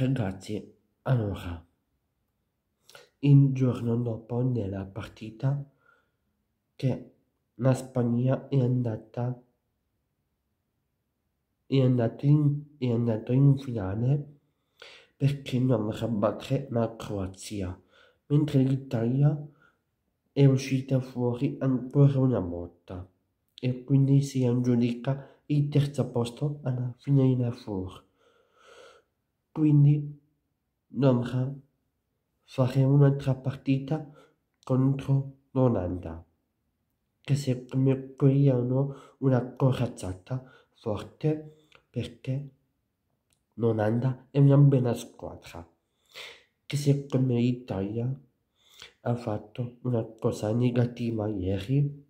Ragazzi, allora, il giorno dopo della partita che la Spagna è andata è andato in, è andato in finale perché non vorrà battere la Croazia, mentre l'Italia è uscita fuori ancora una volta e quindi si aggiudica il terzo posto alla fine della Four. Quindi domani faremo un'altra partita contro l'Olanda, che secondo qui hanno una corazzata forte perché l'Olanda è una bella squadra, che secondo l'Italia ha fatto una cosa negativa ieri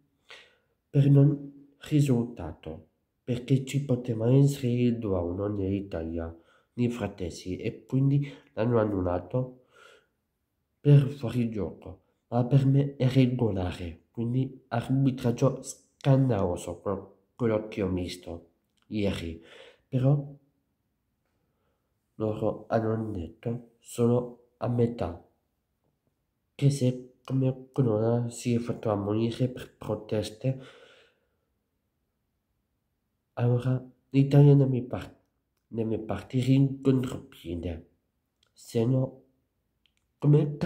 per non risultato, perché ci poteva essere il 2-1 nell'Italia nei fratelli e quindi l'hanno annullato per fuori gioco. ma per me è regolare, quindi arbitraggio scandaloso quello che ho misto ieri, però loro hanno detto solo a metà che se come Colonna si è fatto ammonire per proteste allora l'Italia mi parte mi partirei in contropiede, se no come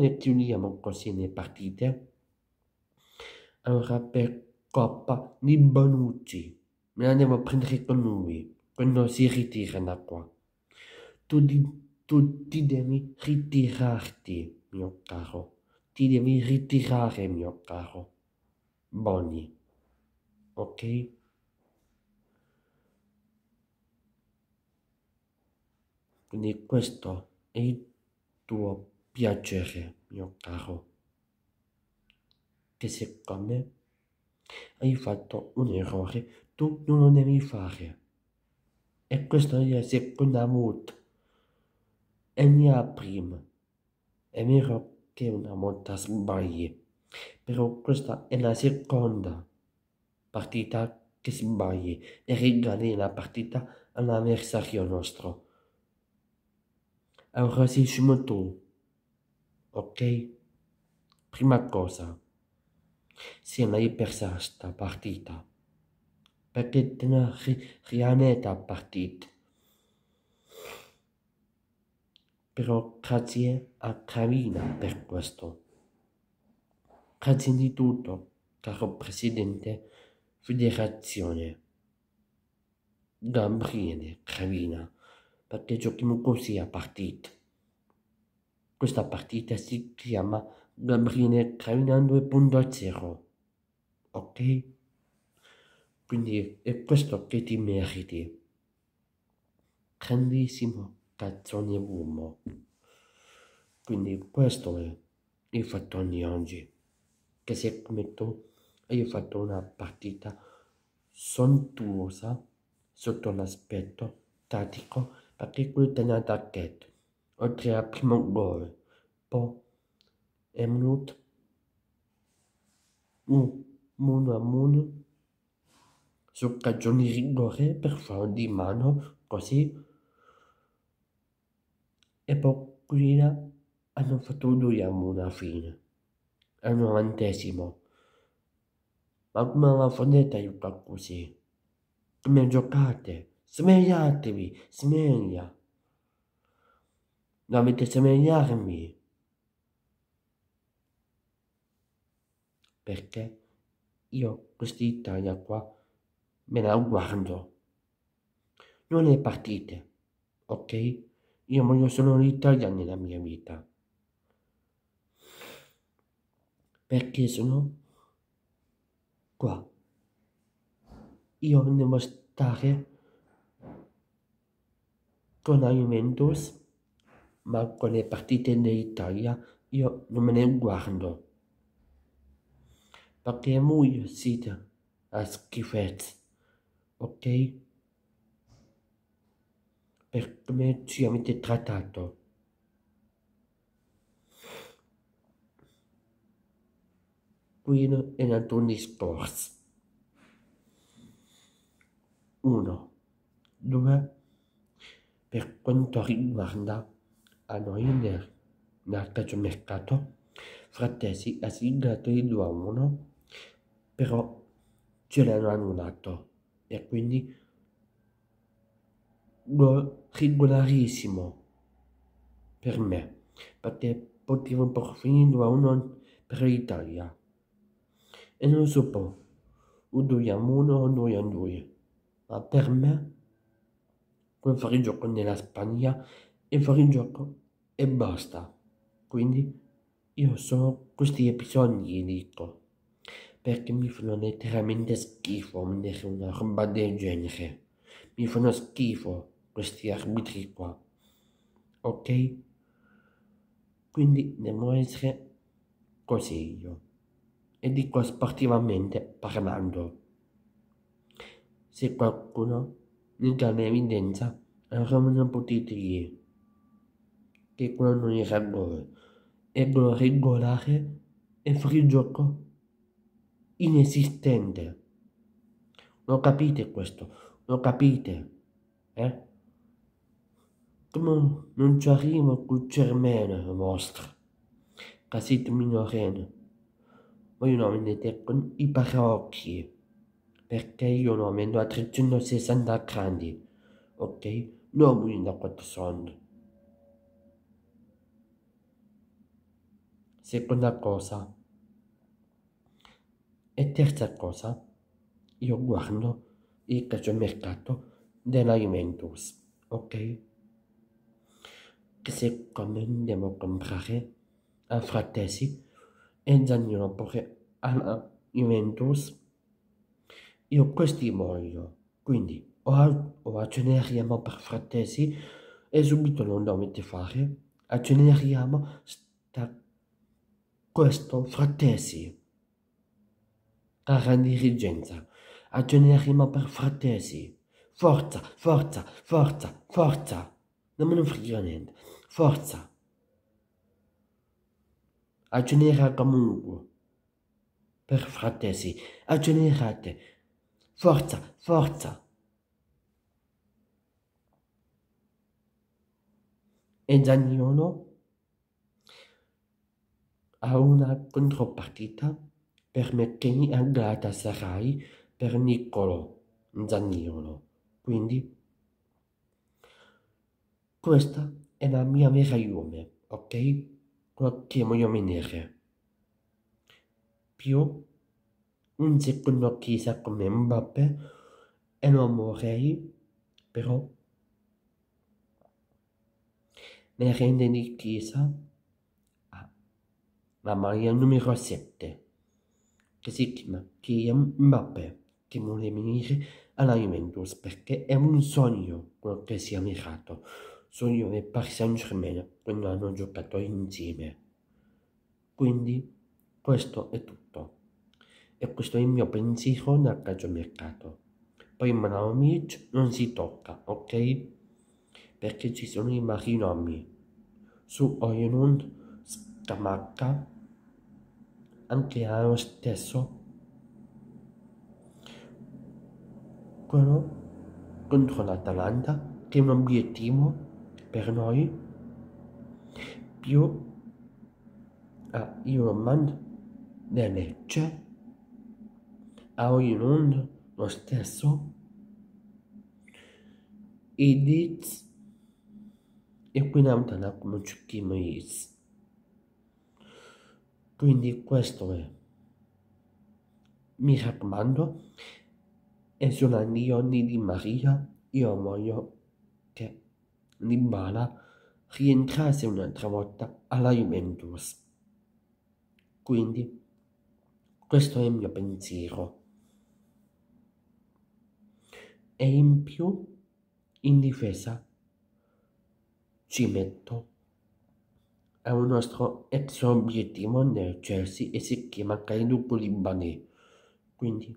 ne chiudiamo così le partite. Allora per Coppa di Bonucci me la andiamo prendere con lui quando si ritira da qua. Tu, di, tu ti devi ritirarti, mio caro. Ti devi ritirare, mio caro. Boni. Ok? Quindi questo è il tuo piacere, mio caro, che secondo me hai fatto un errore, tu non lo devi fare. E questa è la seconda volta. E la prima. È vero che una volta sbagli, però questa è la seconda partita che sbagli e regali la partita all'avversario nostro al razzismo tu. Ok? Prima cosa, se mai persa questa partita, perché te ne rianeta partita. Però grazie a Carina per questo. Grazie di tutto, caro Presidente Federazione. Gabriele Carina perché giochiamo così a partita. Questa partita si chiama Gabriele Carina 2.0. Ok? Quindi è questo che ti meriti. Grandissimo cazzone uomo. Quindi questo è il fatto di oggi. Che se come tu hai fatto una partita sontuosa sotto l'aspetto tattico Articoli della target. Oltre al primo gol. Poi È minuto. Un. Muno a muno. Su occasioni rigore per fuori di mano. Così. E poi qui hanno fatto due a una fine. Al novantesimo. Ma come la fondetta aiuta così? Come giocate? Svegliatevi, sveglia. Dovete svegliarmi. Perché io questa Italia qua me la guardo. Non le partite, ok? Io voglio solo l'Italia nella mia vita. Perché sono qua. Io devo stare con la Juventus, ma con le partite dell'Italia io non me ne guardo. Perché è molto sita a schifezze, ok? Per come ci avete trattato. Qui è nato un discorso. Uno. Due per quanto riguarda noi Anoiner Mercato, Frattesi ha siglato il 2 a 1, però ce l'hanno annullato e quindi gol regolarissimo per me, perché potevo por fine 2 a 1 per l'Italia. E non so, o 2 a 1 o 2 a 2, ma per me poi fuori gioco nella Spagna e fuori gioco e basta. Quindi io sono questi episodi, gli dico, perché mi fanno letteralmente schifo vedere una roba del genere. Mi fanno schifo questi arbitri qua. Ok? Quindi devo essere così io. E dico sportivamente parlando. Se qualcuno ritorna in evidenza non famosa dire che quello non era il rancore è regolare e fuori gioco inesistente. Lo capite questo? Lo capite? Eh? Come non ci arriva col cermeno vostro, casito minorenne. Voi non vedete con i parrocchi perché io non vendo a 360 grandi, ok? Non 1400. Seconda cosa. E terza cosa, io guardo il mercato della Juventus, ok? Che se come andiamo a comprare a Fratesi e Zagnolo pure alla Juventus io questi muoio. Quindi o, o acceneriamo per frattesi e subito non dovete fare, acceneriamo sta, questo frattesi. Cara dirigenza, acceneriamo per frattesi. Forza, forza, forza, forza. Non me ne frega niente. Forza. Accenera comunque. Per frattesi, accenerate forza, forza. E Zagnolo ha una contropartita per permetteni a Galatasaray per Niccolo Zagnolo. Quindi questa è la mia vera Juve, ok? Qualche mogliome nere. Più un secondo chissà come Mbappé e non vorrei, però ne rende di Chiesa ah, la maglia numero 7 che si chiama Kylian Mbappé che vuole venire alla Juventus perché è un sogno quello che si è mirato sogno del Paris Saint Germain quando hanno giocato insieme quindi questo è tutto e questo è il mio pensiero nel mercato. Poi Manovic non si tocca, ok? Perché ci sono i marinomi. Su Oyonund, Scamacca, anche allo stesso. Quello contro l'Atalanta, che è un obiettivo per noi, più a Iron Man, Lecce a ogni mondo lo stesso, Edith e qui Namtana come ci Is. Quindi questo è. Mi raccomando, e sono anni di Maria, io voglio che Nibala rientrasse un'altra volta alla Juventus. Quindi, questo è il mio pensiero e in più in difesa. Ci metto. È un nostro ex obiettivo nel Chelsea e si chiama Kaidu Koulibaly. Quindi,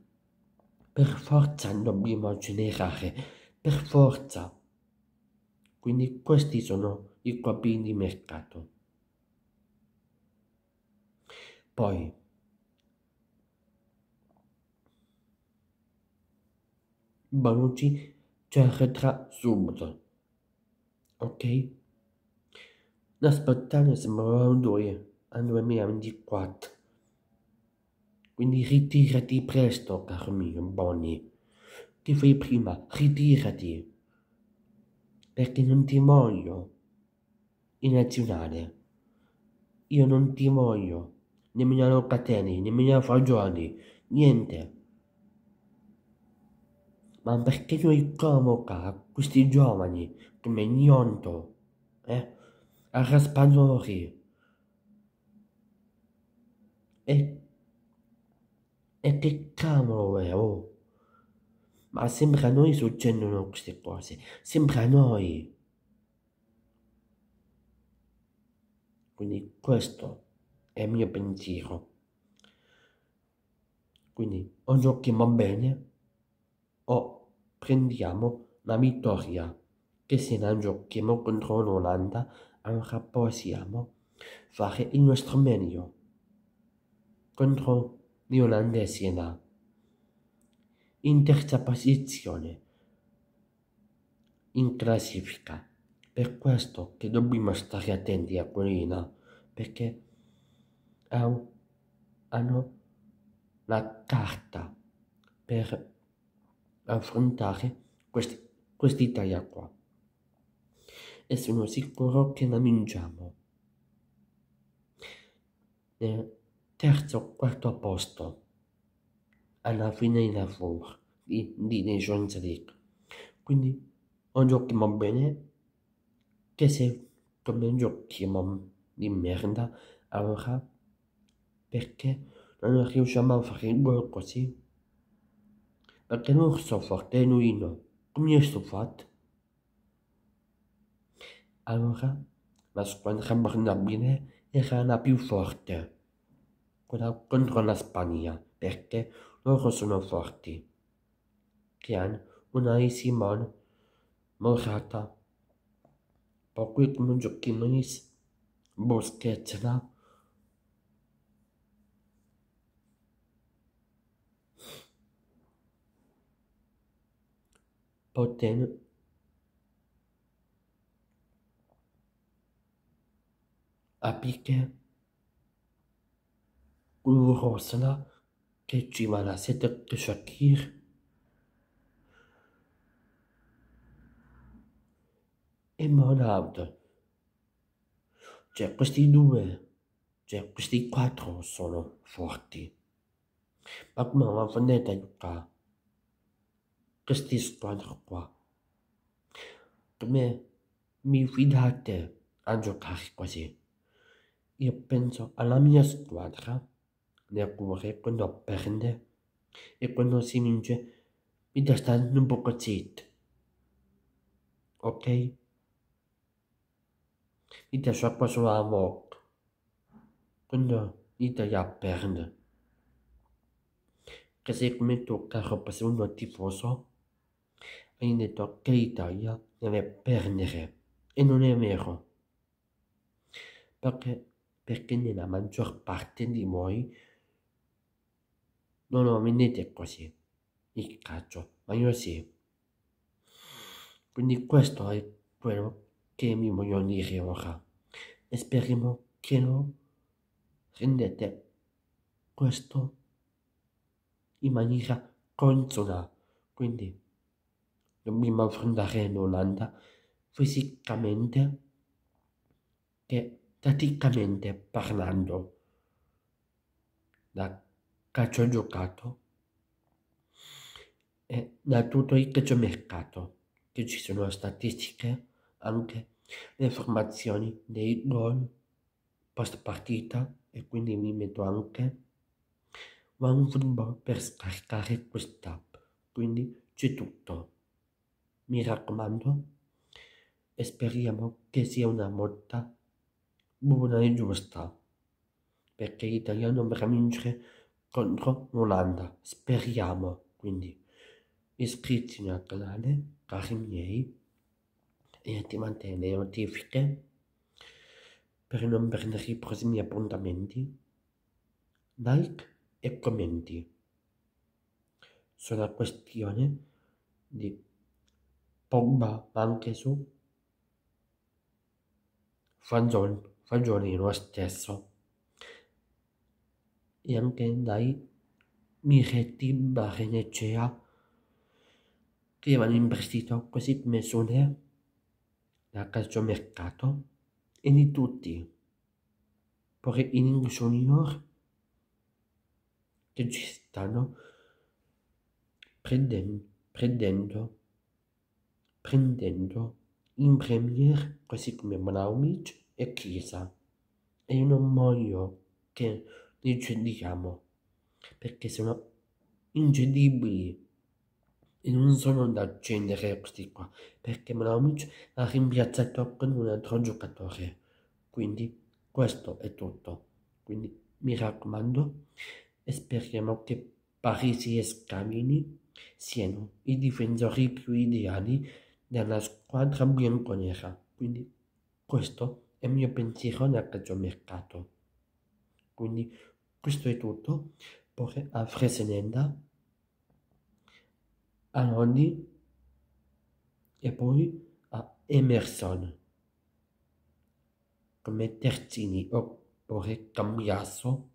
per forza dobbiamo generare, per forza. Quindi questi sono i copini di mercato. Poi, Bonucci ci arretra subito. Ok? La spartana sembrava due al 2024. Quindi ritirati presto, caro mio Bonnie. Ti fai prima, ritirati. Perché non ti voglio in nazionale. Io non ti voglio, nemmeno a Locatelli, nemmeno a Fagioli, niente ma perché noi convoca questi giovani come Gnonto, eh? Arraspadori? E, e che cavolo è, oh? Ma sembra a noi succedono queste cose, sembra a noi. Quindi questo è il mio pensiero. Quindi o giochiamo bene o prendiamo la vittoria, che se non giochiamo contro l'Olanda allora possiamo fare il nostro meglio. Contro gli olandesi là. In terza posizione in classifica. Per questo che dobbiamo stare attenti a quelli perché hanno la carta per affrontare questi, questi taglia qua. E sono sicuro che la mangiamo. Nel terzo o quarto posto, alla fine del lavoro di, di Nations League. Quindi o giochiamo bene, che se come giochiamo di merda, allora perché non riusciamo a fare il gol così? perché non sono forte, io no. Come sto fatto? Allora, la squadra bernardina era la più forte, quella contro la Spagna, perché loro sono forti. Che una Unai Simon, Morata, poi come giochino Busquets, no? ottenne a picche uğraşına geçimana sete teşekkür e monavde. Cioè, questi due, cioè, questi quattro sono forti. Ma come va a venire aiutare? قسطیسمان خوا come mi fidate a jogar così. eu penso alla minha squadra, nel né, cuore é, quando perde e quando si vince mi stanno un poco zitto. Ok? Mi lasciamo solo a morte. Quando l'Italia perde. Così come tocca a un é tifoso, Hai detto che l'Italia deve perdere e non è vero. Perché, perché nella maggior parte di voi non lo vendete così il calcio, ma io sì. Quindi questo è quello che mi voglio dire ora e speriamo che lo rendete questo in maniera consona. Quindi non mi immagino in Olanda fisicamente che tatticamente parlando da calcio giocato e da tutto il calcio mercato che ci sono statistiche anche le informazioni dei gol post partita e quindi mi metto anche Football per scaricare questa app quindi c'è tutto mi raccomando, E speriamo che sia una morta buona e giusta, perché l'italiano dovrà vincere contro l'Olanda. Speriamo, quindi. Iscriviti al canale, cari miei, e attivate le notifiche per non perdere i prossimi appuntamenti. Like e commenti sulla questione di Pogba ma anche su Fagiolino stesso e anche dai Miretti Barenecea che avevano investito così misure da calciomercato e di tutti poi in junior che ci stanno prendendo, prendendo prendendo in premier così come Vlaovic e Chiesa. E io non voglio che li giudichiamo, perché sono incredibili e non sono da accendere questi qua, perché Vlaovic ha rimpiazzato con un altro giocatore. Quindi questo è tutto. Quindi mi raccomando e speriamo che Parisi e Scamini siano i difensori più ideali della squadra bianconera. Quindi questo è il mio pensiero nel mercato. Quindi questo è tutto. Poi a Fresenenda, a Nondi e poi a Emerson come terzini o oppure cambiasso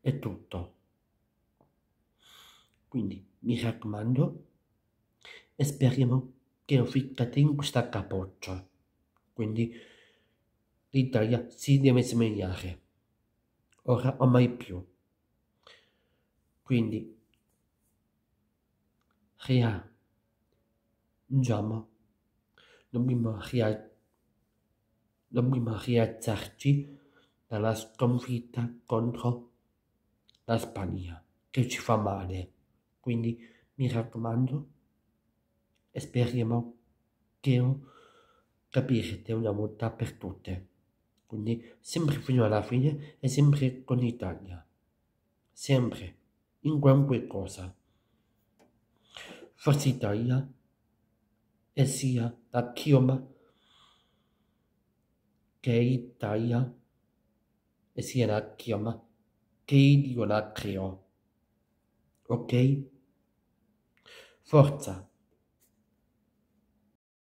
e tutto. Quindi mi raccomando, e speriamo che ficcate in questa capoccia. Quindi l'Italia si deve svegliare. Ora o mai più. Quindi, reagiamo. Dobbiamo, ria- dobbiamo rialzarci dalla sconfitta contro la Spagna, che ci fa male. Quindi, mi raccomando, speriamo che capirete una volta per tutte. Quindi sempre fino alla fine e sempre con l'Italia. Sempre, in qualunque cosa. Forza Italia e sia la chioma che Italia e sia la chioma che io la creo. Ok? Forza!